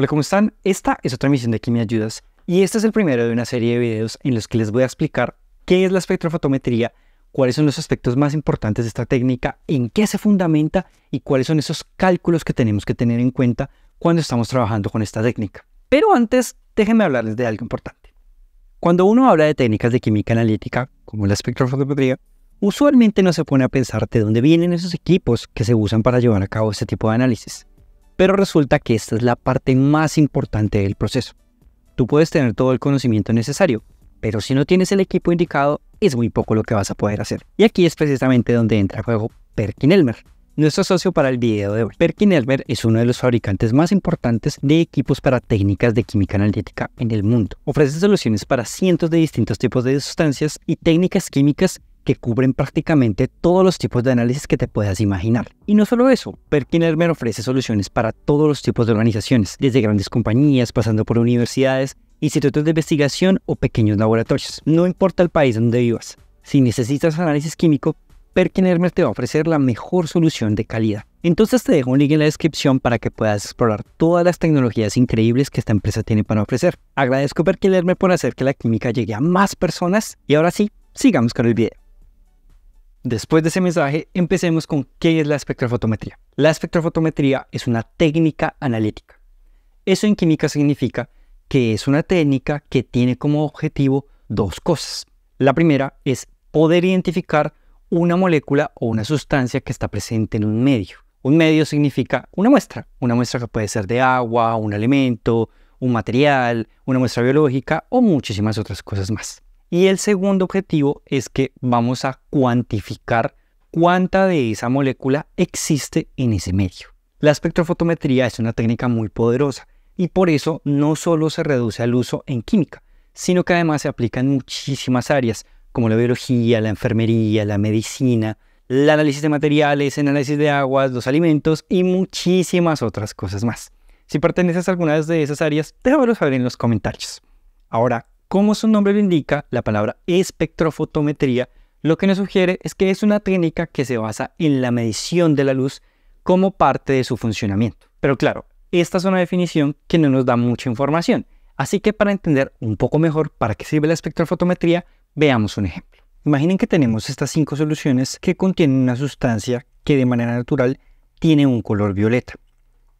Hola, ¿cómo están? Esta es otra emisión de Aquí ayudas y este es el primero de una serie de videos en los que les voy a explicar qué es la espectrofotometría, cuáles son los aspectos más importantes de esta técnica, en qué se fundamenta y cuáles son esos cálculos que tenemos que tener en cuenta cuando estamos trabajando con esta técnica. Pero antes, déjenme hablarles de algo importante. Cuando uno habla de técnicas de química analítica, como la espectrofotometría, usualmente no se pone a pensar de dónde vienen esos equipos que se usan para llevar a cabo este tipo de análisis. Pero resulta que esta es la parte más importante del proceso. Tú puedes tener todo el conocimiento necesario, pero si no tienes el equipo indicado, es muy poco lo que vas a poder hacer. Y aquí es precisamente donde entra a juego Perkin Elmer, nuestro socio para el video de hoy. Perkin Elmer es uno de los fabricantes más importantes de equipos para técnicas de química analítica en el mundo. Ofrece soluciones para cientos de distintos tipos de sustancias y técnicas químicas que cubren prácticamente todos los tipos de análisis que te puedas imaginar. Y no solo eso, Perkin ofrece soluciones para todos los tipos de organizaciones, desde grandes compañías, pasando por universidades, institutos de investigación o pequeños laboratorios. No importa el país donde vivas, si necesitas análisis químico, Perkin te va a ofrecer la mejor solución de calidad. Entonces te dejo un link en la descripción para que puedas explorar todas las tecnologías increíbles que esta empresa tiene para ofrecer. Agradezco a Perkin por hacer que la química llegue a más personas y ahora sí, sigamos con el video. Después de ese mensaje, empecemos con qué es la espectrofotometría. La espectrofotometría es una técnica analítica. Eso en química significa que es una técnica que tiene como objetivo dos cosas. La primera es poder identificar una molécula o una sustancia que está presente en un medio. Un medio significa una muestra, una muestra que puede ser de agua, un alimento, un material, una muestra biológica o muchísimas otras cosas más. Y el segundo objetivo es que vamos a cuantificar cuánta de esa molécula existe en ese medio. La espectrofotometría es una técnica muy poderosa y por eso no solo se reduce al uso en química, sino que además se aplica en muchísimas áreas, como la biología, la enfermería, la medicina, el análisis de materiales, el análisis de aguas, los alimentos y muchísimas otras cosas más. Si perteneces a alguna de esas áreas, déjamelo saber en los comentarios. Ahora, como su nombre lo indica, la palabra espectrofotometría lo que nos sugiere es que es una técnica que se basa en la medición de la luz como parte de su funcionamiento. Pero claro, esta es una definición que no nos da mucha información, así que para entender un poco mejor para qué sirve la espectrofotometría, veamos un ejemplo. Imaginen que tenemos estas cinco soluciones que contienen una sustancia que de manera natural tiene un color violeta.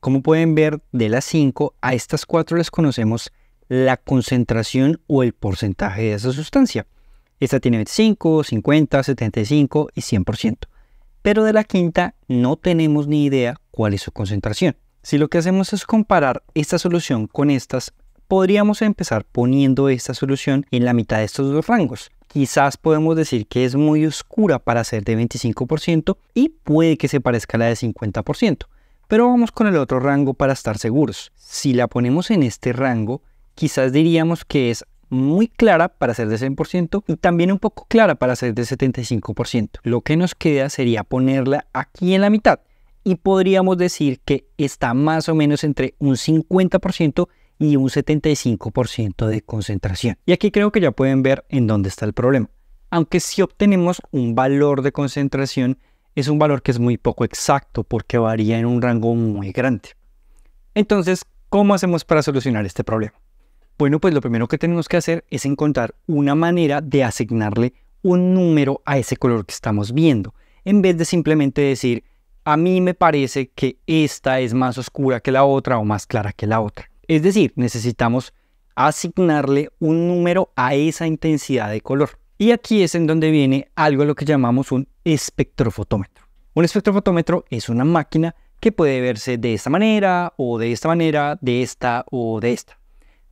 Como pueden ver, de las cinco, a estas cuatro las conocemos la concentración o el porcentaje de esa sustancia. Esta tiene 25, 50, 75 y 100%. Pero de la quinta no tenemos ni idea cuál es su concentración. Si lo que hacemos es comparar esta solución con estas, podríamos empezar poniendo esta solución en la mitad de estos dos rangos. Quizás podemos decir que es muy oscura para ser de 25% y puede que se parezca a la de 50%. Pero vamos con el otro rango para estar seguros. Si la ponemos en este rango, quizás diríamos que es muy clara para ser de 100% y también un poco clara para ser de 75%. Lo que nos queda sería ponerla aquí en la mitad y podríamos decir que está más o menos entre un 50% y un 75% de concentración. Y aquí creo que ya pueden ver en dónde está el problema. Aunque si obtenemos un valor de concentración, es un valor que es muy poco exacto porque varía en un rango muy grande. Entonces, ¿cómo hacemos para solucionar este problema? Bueno, pues lo primero que tenemos que hacer es encontrar una manera de asignarle un número a ese color que estamos viendo, en vez de simplemente decir, a mí me parece que esta es más oscura que la otra o más clara que la otra. Es decir, necesitamos asignarle un número a esa intensidad de color. Y aquí es en donde viene algo a lo que llamamos un espectrofotómetro. Un espectrofotómetro es una máquina que puede verse de esta manera o de esta manera, de esta o de esta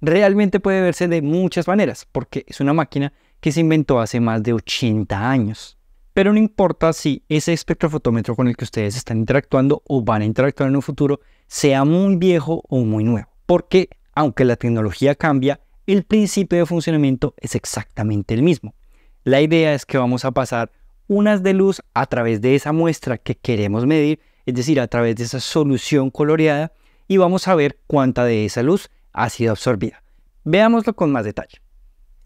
realmente puede verse de muchas maneras, porque es una máquina que se inventó hace más de 80 años. Pero no importa si ese espectrofotómetro con el que ustedes están interactuando o van a interactuar en un futuro sea muy viejo o muy nuevo, porque aunque la tecnología cambia, el principio de funcionamiento es exactamente el mismo. La idea es que vamos a pasar unas de luz a través de esa muestra que queremos medir, es decir, a través de esa solución coloreada, y vamos a ver cuánta de esa luz ha sido absorbida. Veámoslo con más detalle.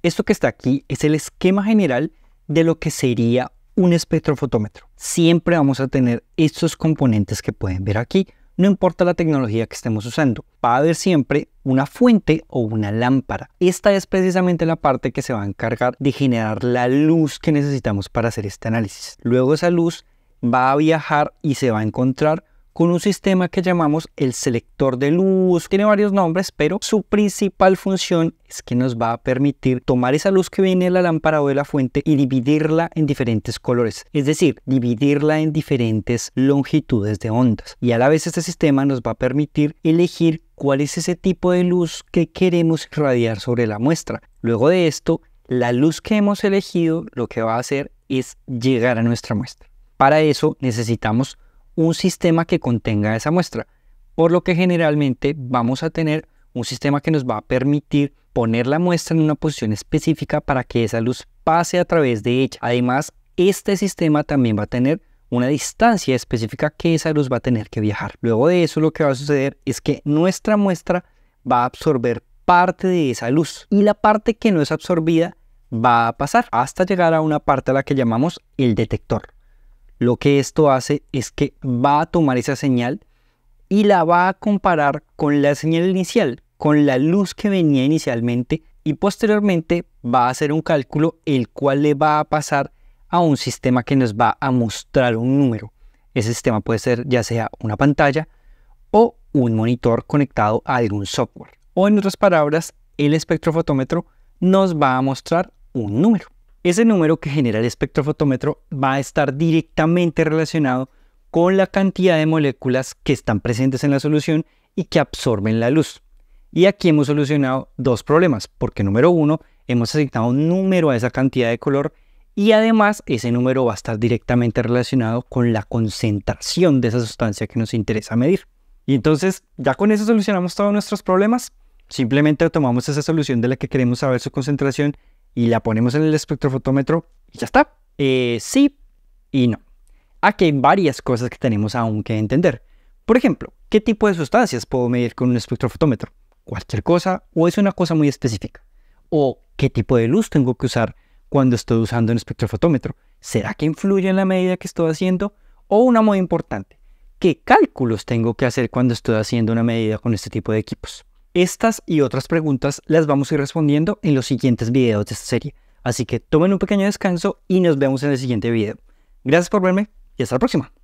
Esto que está aquí es el esquema general de lo que sería un espectrofotómetro. Siempre vamos a tener estos componentes que pueden ver aquí, no importa la tecnología que estemos usando. Va a haber siempre una fuente o una lámpara. Esta es precisamente la parte que se va a encargar de generar la luz que necesitamos para hacer este análisis. Luego esa luz va a viajar y se va a encontrar con un sistema que llamamos el selector de luz. Tiene varios nombres, pero su principal función es que nos va a permitir tomar esa luz que viene de la lámpara o de la fuente y dividirla en diferentes colores, es decir, dividirla en diferentes longitudes de ondas. Y a la vez este sistema nos va a permitir elegir cuál es ese tipo de luz que queremos irradiar sobre la muestra. Luego de esto, la luz que hemos elegido lo que va a hacer es llegar a nuestra muestra. Para eso necesitamos un sistema que contenga esa muestra, por lo que generalmente vamos a tener un sistema que nos va a permitir poner la muestra en una posición específica para que esa luz pase a través de ella. Además, este sistema también va a tener una distancia específica que esa luz va a tener que viajar. Luego de eso lo que va a suceder es que nuestra muestra va a absorber parte de esa luz y la parte que no es absorbida va a pasar hasta llegar a una parte a la que llamamos el detector. Lo que esto hace es que va a tomar esa señal y la va a comparar con la señal inicial, con la luz que venía inicialmente y posteriormente va a hacer un cálculo el cual le va a pasar a un sistema que nos va a mostrar un número. Ese sistema puede ser ya sea una pantalla o un monitor conectado a algún software. O en otras palabras, el espectrofotómetro nos va a mostrar un número. Ese número que genera el espectrofotómetro va a estar directamente relacionado con la cantidad de moléculas que están presentes en la solución y que absorben la luz. Y aquí hemos solucionado dos problemas, porque número uno, hemos asignado un número a esa cantidad de color y además ese número va a estar directamente relacionado con la concentración de esa sustancia que nos interesa medir. Y entonces, ya con eso solucionamos todos nuestros problemas. Simplemente tomamos esa solución de la que queremos saber su concentración y la ponemos en el espectrofotómetro y ya está. Eh, sí y no. Aquí hay varias cosas que tenemos aún que entender. Por ejemplo, ¿qué tipo de sustancias puedo medir con un espectrofotómetro? ¿Cualquier cosa o es una cosa muy específica? ¿O qué tipo de luz tengo que usar cuando estoy usando un espectrofotómetro? ¿Será que influye en la medida que estoy haciendo? O una muy importante, ¿qué cálculos tengo que hacer cuando estoy haciendo una medida con este tipo de equipos? Estas y otras preguntas las vamos a ir respondiendo en los siguientes videos de esta serie. Así que tomen un pequeño descanso y nos vemos en el siguiente video. Gracias por verme y hasta la próxima.